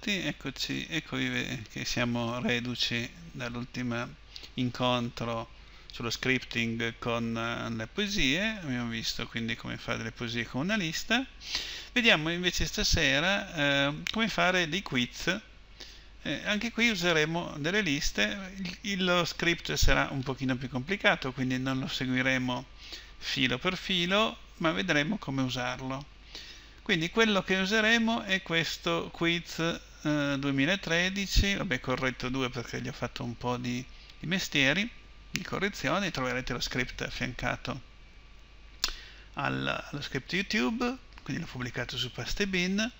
benvenuti, eccoci, eccovi che siamo reduci dall'ultimo incontro sullo scripting con eh, le poesie, abbiamo visto quindi come fare delle poesie con una lista, vediamo invece stasera eh, come fare dei quiz, eh, anche qui useremo delle liste, il, lo script sarà un pochino più complicato, quindi non lo seguiremo filo per filo, ma vedremo come usarlo. Quindi quello che useremo è questo quiz 2013, eh, vabbè corretto 2 perché gli ho fatto un po' di, di mestieri, di correzioni, troverete lo script affiancato al, allo script YouTube, quindi l'ho pubblicato su Pastebin.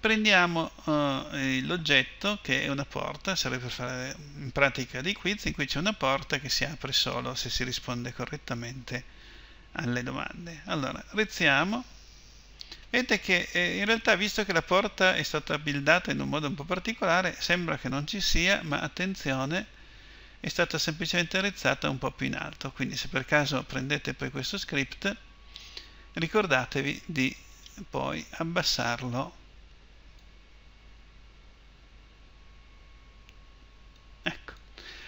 Prendiamo eh, l'oggetto che è una porta, serve per fare in pratica dei quiz in cui c'è una porta che si apre solo se si risponde correttamente alle domande. Allora, rezziamo. Vedete che eh, in realtà visto che la porta è stata buildata in un modo un po' particolare, sembra che non ci sia, ma attenzione, è stata semplicemente rizzata un po' più in alto. Quindi se per caso prendete poi questo script, ricordatevi di poi abbassarlo. Ecco.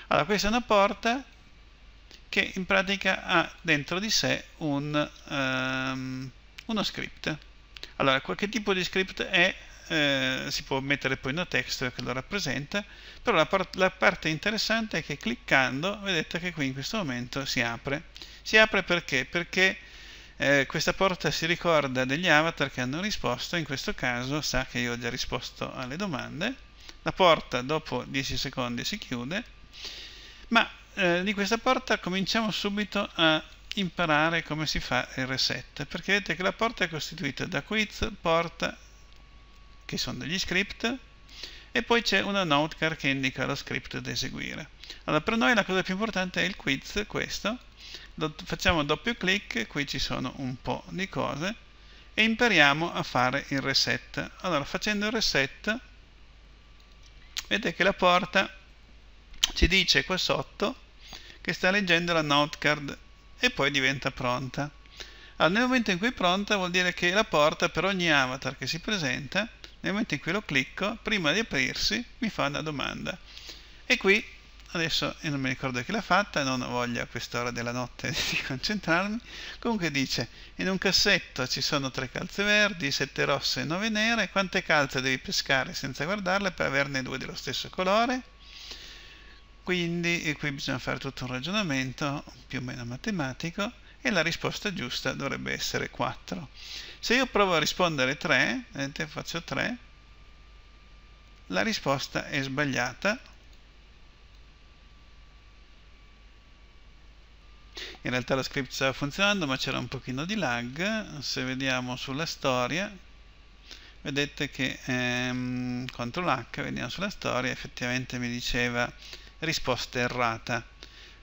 Allora, questa è una porta che in pratica ha dentro di sé un, um, uno script. Allora, qualche tipo di script è, eh, si può mettere poi una text che lo rappresenta, però la, par la parte interessante è che cliccando, vedete che qui in questo momento si apre. Si apre perché? Perché eh, questa porta si ricorda degli avatar che hanno risposto, in questo caso sa che io ho già risposto alle domande, la porta dopo 10 secondi si chiude, ma eh, di questa porta cominciamo subito a imparare come si fa il reset perché vedete che la porta è costituita da quiz, porta che sono degli script e poi c'è una note card che indica lo script da eseguire allora per noi la cosa più importante è il quiz questo lo facciamo doppio clic qui ci sono un po' di cose e impariamo a fare il reset allora facendo il reset vedete che la porta ci dice qua sotto che sta leggendo la note card e poi diventa pronta. Allora, nel momento in cui è pronta vuol dire che la porta per ogni avatar che si presenta, nel momento in cui lo clicco, prima di aprirsi mi fa una domanda. E qui, adesso io non mi ricordo chi l'ha fatta, non ho voglia a quest'ora della notte di concentrarmi, comunque dice, in un cassetto ci sono tre calze verdi, sette rosse e nove nere, quante calze devi pescare senza guardarle per averne due dello stesso colore? quindi e qui bisogna fare tutto un ragionamento più o meno matematico e la risposta giusta dovrebbe essere 4 se io provo a rispondere 3 vedete faccio 3 la risposta è sbagliata in realtà la script stava funzionando ma c'era un pochino di lag se vediamo sulla storia vedete che ehm, CTRL H veniamo sulla storia effettivamente mi diceva risposta errata.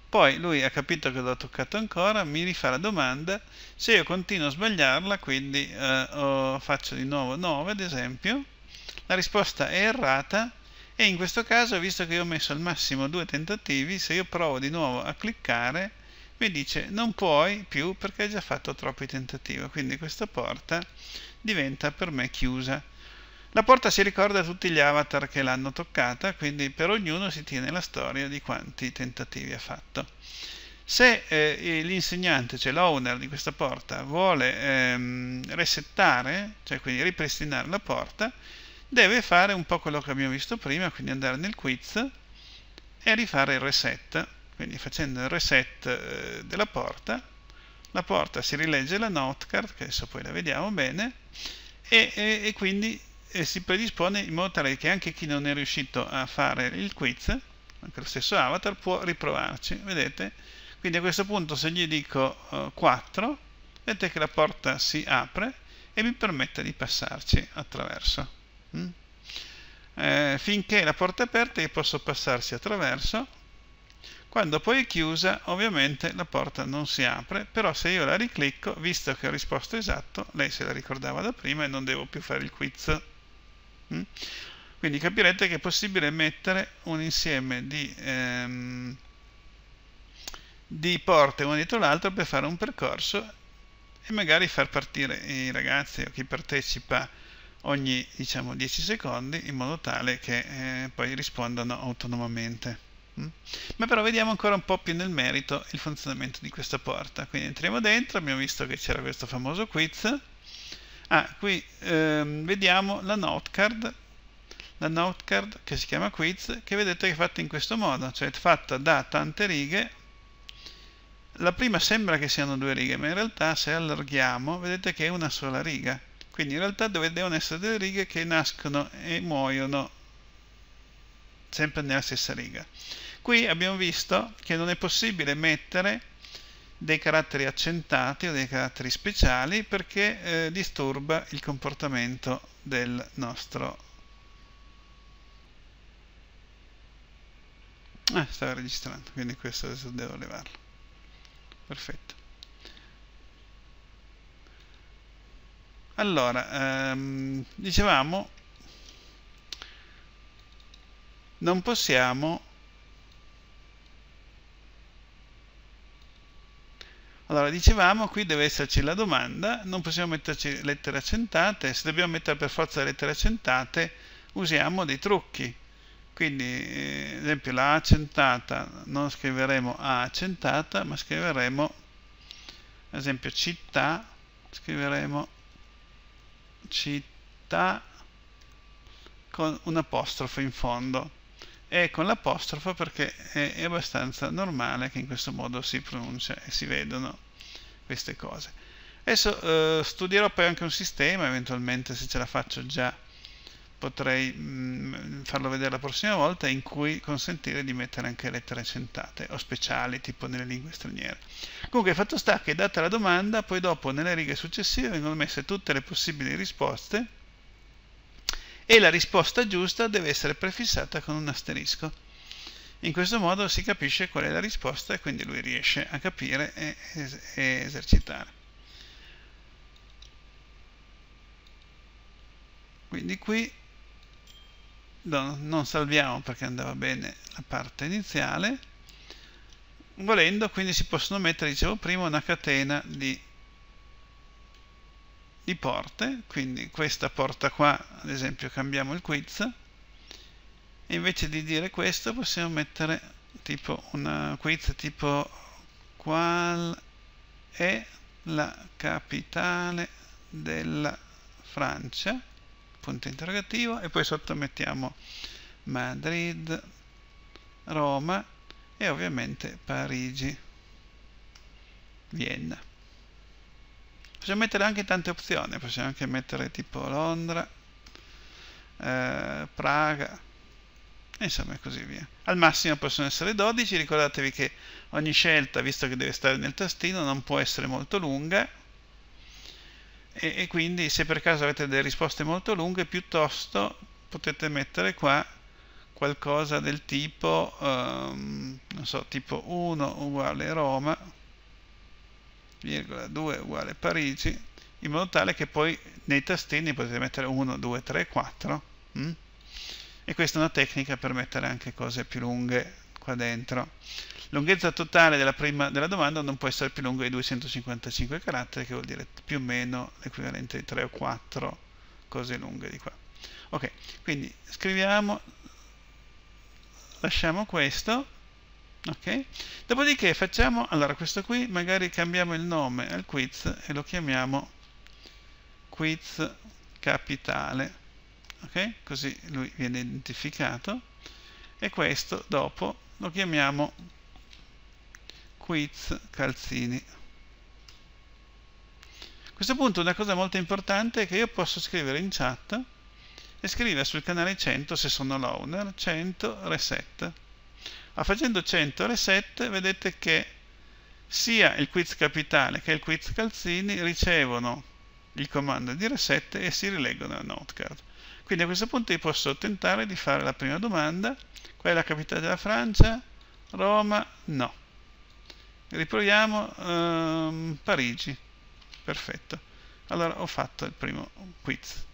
Poi lui ha capito che l'ho toccato ancora, mi rifà la domanda, se io continuo a sbagliarla, quindi eh, oh, faccio di nuovo 9 ad esempio, la risposta è errata e in questo caso, visto che io ho messo al massimo due tentativi, se io provo di nuovo a cliccare, mi dice non puoi più perché hai già fatto troppi tentativi, quindi questa porta diventa per me chiusa. La porta si ricorda tutti gli avatar che l'hanno toccata, quindi per ognuno si tiene la storia di quanti tentativi ha fatto. Se eh, l'insegnante, cioè l'owner di questa porta, vuole ehm, resettare, cioè quindi ripristinare la porta, deve fare un po' quello che abbiamo visto prima, quindi andare nel quiz e rifare il reset. Quindi facendo il reset eh, della porta, la porta si rilegge la note card, che adesso poi la vediamo bene, e, e, e quindi e si predispone in modo tale che anche chi non è riuscito a fare il quiz, anche lo stesso avatar, può riprovarci, vedete? Quindi a questo punto se gli dico uh, eh, 4, vedete che la porta si apre e mi permette di passarci attraverso. Mm? Eh, finché la porta è aperta io posso passarci attraverso, quando poi è chiusa ovviamente la porta non si apre, però se io la riclicco, visto che ho risposto esatto, lei se la ricordava da prima e non devo più fare il quiz. Mm? Quindi capirete che è possibile mettere un insieme di, ehm, di porte una dietro l'altra per fare un percorso e magari far partire i ragazzi o chi partecipa ogni diciamo 10 secondi in modo tale che eh, poi rispondano autonomamente. Mm? Ma però vediamo ancora un po' più nel merito il funzionamento di questa porta. Quindi entriamo dentro, abbiamo visto che c'era questo famoso quiz ah, qui ehm, vediamo la note card la note card che si chiama quiz che vedete che è fatta in questo modo cioè è fatta da tante righe la prima sembra che siano due righe ma in realtà se allarghiamo vedete che è una sola riga quindi in realtà devono essere delle righe che nascono e muoiono sempre nella stessa riga qui abbiamo visto che non è possibile mettere dei caratteri accentati o dei caratteri speciali perché eh, disturba il comportamento del nostro ah, stava registrando quindi questo adesso devo levarlo perfetto allora ehm, dicevamo non possiamo Allora, dicevamo, qui deve esserci la domanda, non possiamo metterci lettere accentate, se dobbiamo mettere per forza lettere accentate usiamo dei trucchi. Quindi, eh, ad esempio, la accentata non scriveremo A accentata, ma scriveremo, ad esempio, città, scriveremo città con un apostrofo in fondo e con l'apostrofo perché è abbastanza normale che in questo modo si pronuncia e si vedono queste cose. Adesso eh, studierò poi anche un sistema, eventualmente se ce la faccio già potrei mh, mm, farlo vedere la prossima volta, in cui consentire di mettere anche lettere accentate o speciali, tipo nelle lingue straniere. Comunque, fatto sta che data la domanda, poi dopo nelle righe successive vengono messe tutte le possibili risposte e la risposta giusta deve essere prefissata con un asterisco. In questo modo si capisce qual è la risposta e quindi lui riesce a capire e, es e esercitare. Quindi qui no, non salviamo perché andava bene la parte iniziale. Volendo quindi si possono mettere, dicevo prima, una catena di di porte, quindi questa porta qua, ad esempio cambiamo il quiz, e invece di dire questo possiamo mettere tipo una quiz tipo qual è la capitale della Francia, punto interrogativo, e poi sotto mettiamo Madrid, Roma e ovviamente Parigi, Vienna. Possiamo mettere anche tante opzioni, possiamo anche mettere tipo Londra, eh, Praga, insomma e così via. Al massimo possono essere 12, ricordatevi che ogni scelta, visto che deve stare nel tastino, non può essere molto lunga e, e quindi se per caso avete delle risposte molto lunghe, piuttosto potete mettere qua qualcosa del tipo, um, non so, tipo 1 uguale Roma, virgola 2 uguale Parigi in modo tale che poi nei tastini potete mettere 1, 2, 3, 4 mh? e questa è una tecnica per mettere anche cose più lunghe qua dentro lunghezza totale della, prima, della domanda non può essere più lunga di 255 caratteri che vuol dire più o meno l'equivalente di 3 o 4 cose lunghe di qua ok quindi scriviamo lasciamo questo ok dopodiché facciamo allora questo qui magari cambiamo il nome al quiz e lo chiamiamo quiz capitale ok così lui viene identificato e questo dopo lo chiamiamo quiz calzini a questo punto una cosa molto importante è che io posso scrivere in chat e scrivere sul canale 100 se sono l'owner 100 reset ma facendo 100 reset vedete che sia il quiz capitale che il quiz calzini ricevono il comando di reset e si rileggono al notecard. Quindi a questo punto io posso tentare di fare la prima domanda. Qual è la capitale della Francia? Roma? No. Riproviamo ehm, Parigi. Perfetto. Allora ho fatto il primo quiz.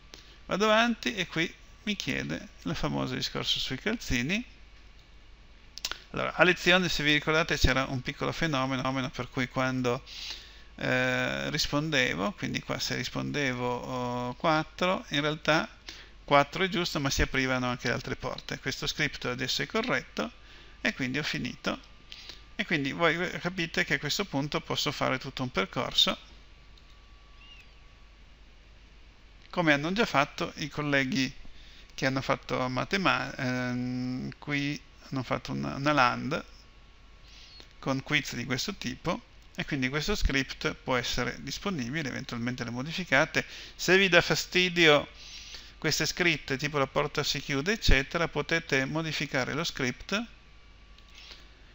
Vado avanti e qui mi chiede il famoso discorso sui calzini allora, a lezione, se vi ricordate, c'era un piccolo fenomeno per cui quando eh, rispondevo, quindi qua se rispondevo oh, 4, in realtà 4 è giusto, ma si aprivano anche le altre porte. Questo script adesso è corretto e quindi ho finito. E quindi voi capite che a questo punto posso fare tutto un percorso, come hanno già fatto i colleghi che hanno fatto matematica ehm, qui hanno fatto una, una land con quiz di questo tipo e quindi questo script può essere disponibile, eventualmente le modificate. Se vi dà fastidio queste scritte, tipo la porta si chiude, eccetera, potete modificare lo script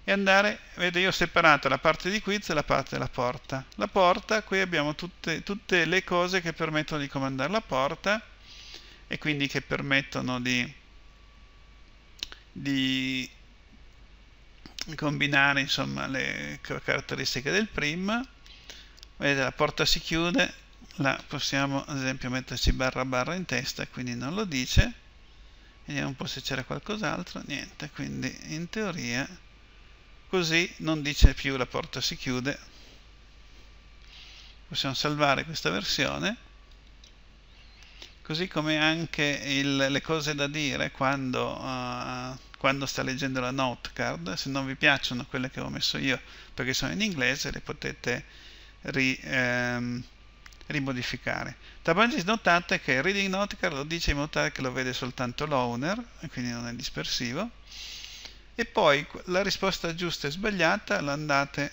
e andare, vedete io ho separato la parte di quiz e la parte della porta. La porta, qui abbiamo tutte, tutte le cose che permettono di comandare la porta e quindi che permettono di di combinare insomma le caratteristiche del prim vedete la porta si chiude la possiamo ad esempio metterci barra barra in testa quindi non lo dice vediamo un po' se c'era qualcos'altro niente quindi in teoria così non dice più la porta si chiude possiamo salvare questa versione così come anche il, le cose da dire quando, uh, quando, sta leggendo la note card, se non vi piacciono quelle che ho messo io perché sono in inglese le potete ri, ehm, rimodificare. Tabangis notate che il reading note card lo dice in modo tale che lo vede soltanto l'owner, quindi non è dispersivo, e poi la risposta giusta e sbagliata l'andate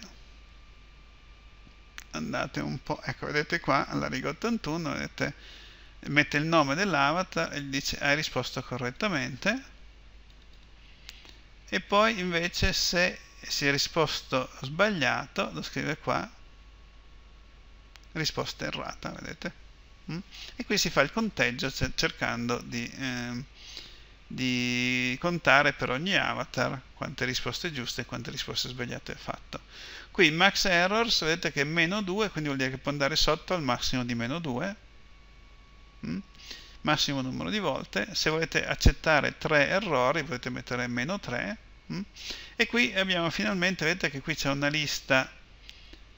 andate un po', ecco vedete qua alla riga 81 vedete mette il nome dell'avatar e gli dice hai risposto correttamente e poi invece se si è risposto sbagliato lo scrive qua risposta errata vedete mm? e qui si fa il conteggio cercando di, eh, di contare per ogni avatar quante risposte giuste e quante risposte sbagliate ha fatto qui max errors vedete che è meno 2 quindi vuol dire che può andare sotto al massimo di meno 2 Mm? massimo numero di volte, se volete accettare tre errori potete mettere meno 3 mm? e qui abbiamo finalmente, vedete che qui c'è una lista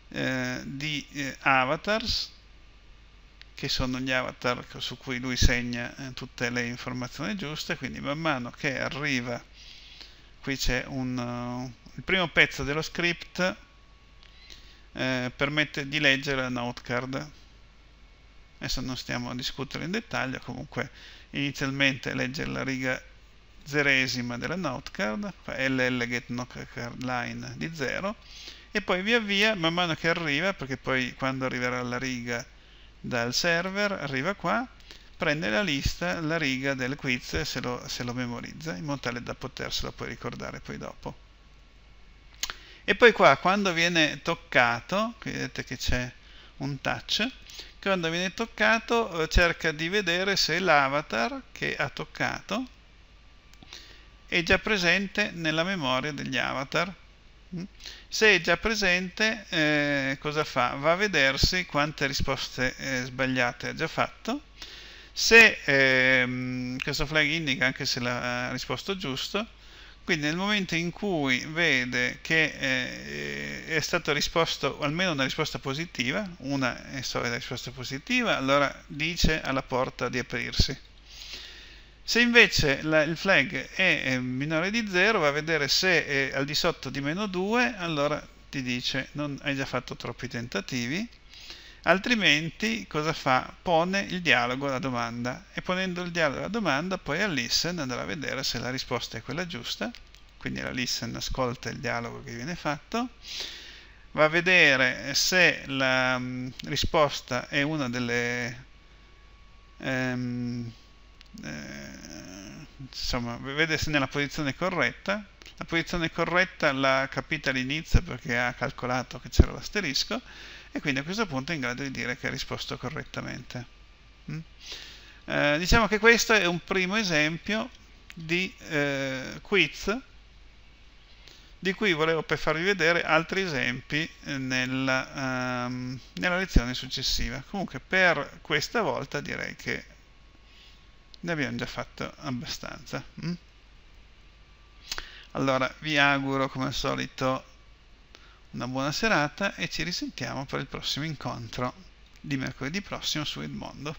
eh, di eh, avatars che sono gli avatar su cui lui segna eh, tutte le informazioni giuste, quindi man mano che arriva qui c'è uh, il primo pezzo dello script eh, permette di leggere la note card adesso non stiamo a discutere in dettaglio, comunque inizialmente legge la riga zeresima della note card, LL get knock card line di 0 e poi via via man mano che arriva, perché poi quando arriverà la riga dal server arriva qua, prende la lista, la riga del quiz se lo, se lo memorizza in modo tale da poterselo poi ricordare poi dopo. E poi qua quando viene toccato, vedete che c'è un touch, quando viene toccato eh, cerca di vedere se l'avatar che ha toccato è già presente nella memoria degli avatar. Mm? Se è già presente, eh, cosa fa? Va a vedersi quante risposte eh, sbagliate ha già fatto. Se eh, questo flag indica anche se l'ha risposto giusto, quindi nel momento in cui vede che eh, è stata risposta almeno una risposta positiva, una è solida risposta positiva, allora dice alla porta di aprirsi. Se invece la, il flag è minore di 0, va a vedere se è al di sotto di meno 2, allora ti dice non hai già fatto troppi tentativi, altrimenti cosa fa? Pone il dialogo alla domanda e ponendo il dialogo alla domanda poi la listen andrà a vedere se la risposta è quella giusta, quindi la listen ascolta il dialogo che viene fatto, va a vedere se la mh, mm, risposta è una delle... Ehm, eh, insomma, vede se nella posizione corretta, la posizione corretta l'ha capita all'inizio perché ha calcolato che c'era l'asterisco, e quindi a questo punto è in grado di dire che ha risposto correttamente. Mm? Eh, diciamo che questo è un primo esempio di eh, quiz di cui volevo per farvi vedere altri esempi nella, um, nella lezione successiva. Comunque per questa volta direi che ne abbiamo già fatto abbastanza. Mm? Allora vi auguro come al solito una buona serata e ci risentiamo per il prossimo incontro di mercoledì prossimo su Edmondo.